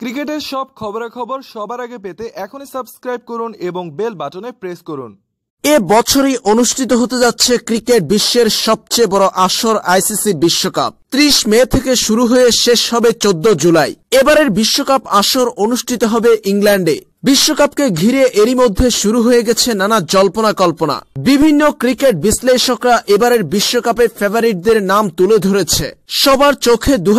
ক্রিকেটের সব খবরাখবর সবার আগে পেতে এখনই সাবস্ক্রাইব করুন এবং বেল বাটনে প্রেস করুন এ বছরই অনুষ্ঠিত হতে যাচ্ছে ক্রিকেট বিশ্বের সবচেয়ে বড় আসর আইসিসি বিশ্বকাপ ত্রিশ মে থেকে শুরু হয়ে শেষ হবে চোদ্দ জুলাই এবারের বিশ্বকাপ আসর অনুষ্ঠিত হবে ইংল্যান্ডে বিশ্বকাপকে ঘিরে এরই মধ্যে শুরু হয়ে গেছে নানা জল্পনা কল্পনা বিভিন্ন ক্রিকেট বিশ্লেষকরা এবারের বিশ্বকাপে ফেভারিটদের নাম তুলে ধরেছে সবার চোখে দু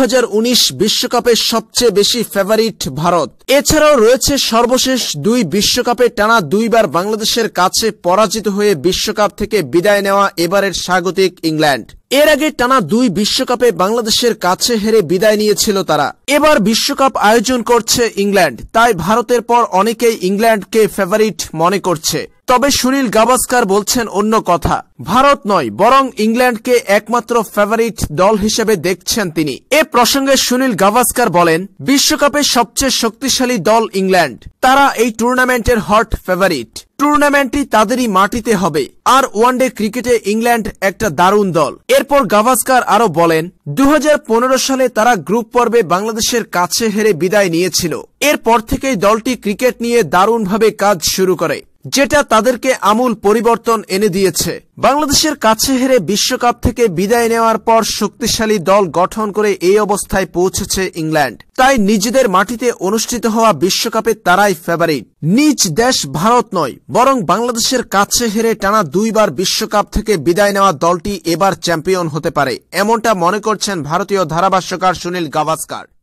বিশ্বকাপের সবচেয়ে বেশি ফেভারিট ভারত এছাড়াও রয়েছে সর্বশেষ দুই বিশ্বকাপে টানা দুইবার বাংলাদেশের কাছে পরাজিত হয়ে বিশ্বকাপ থেকে বিদায় নেওয়া এবারের স্বাগতিক ইংল্যান্ড এর আগে টানা দুই বিশ্বকাপে বাংলাদেশের কাছে হেরে বিদায় নিয়েছিল তারা এবার বিশ্বকাপ আয়োজন করছে ইংল্যান্ড তাই ভারতের পর অনেকেই ইংল্যান্ডকে ফেভারিট মনে করছে তবে সুনীল গাভাস্কার বলছেন অন্য কথা ভারত নয় বরং ইংল্যান্ডকে একমাত্র ফেভারিট দল হিসেবে দেখছেন তিনি এ প্রসঙ্গে সুনীল গাভাস্কার বলেন বিশ্বকাপের সবচেয়ে শক্তিশালী দল ইংল্যান্ড তারা এই টুর্নামেন্টের হট ফেভারিট টুর্নামেন্টটি তাদেরই মাটিতে হবে আর ওয়ানডে ক্রিকেটে ইংল্যান্ড একটা দারুণ দল এরপর গাভাস্কার আরও বলেন দু সালে তারা গ্রুপ পর্বে বাংলাদেশের কাছে হেরে বিদায় নিয়েছিল এরপর থেকেই দলটি ক্রিকেট নিয়ে দারুণভাবে কাজ শুরু করে যেটা তাদেরকে আমূল পরিবর্তন এনে দিয়েছে বাংলাদেশের কাছে হেরে বিশ্বকাপ থেকে বিদায় নেওয়ার পর শক্তিশালী দল গঠন করে এই অবস্থায় পৌঁছেছে ইংল্যান্ড তাই নিজেদের মাটিতে অনুষ্ঠিত হওয়া বিশ্বকাপে তারাই ফেভারিট নিজ দেশ ভারত নয় বরং বাংলাদেশের কাছে হেরে টানা দুইবার বিশ্বকাপ থেকে বিদায় নেওয়া দলটি এবার চ্যাম্পিয়ন হতে পারে এমনটা মনে করছেন ভারতীয় ধারাভাষ্যকার সুনীল গাভাস্কার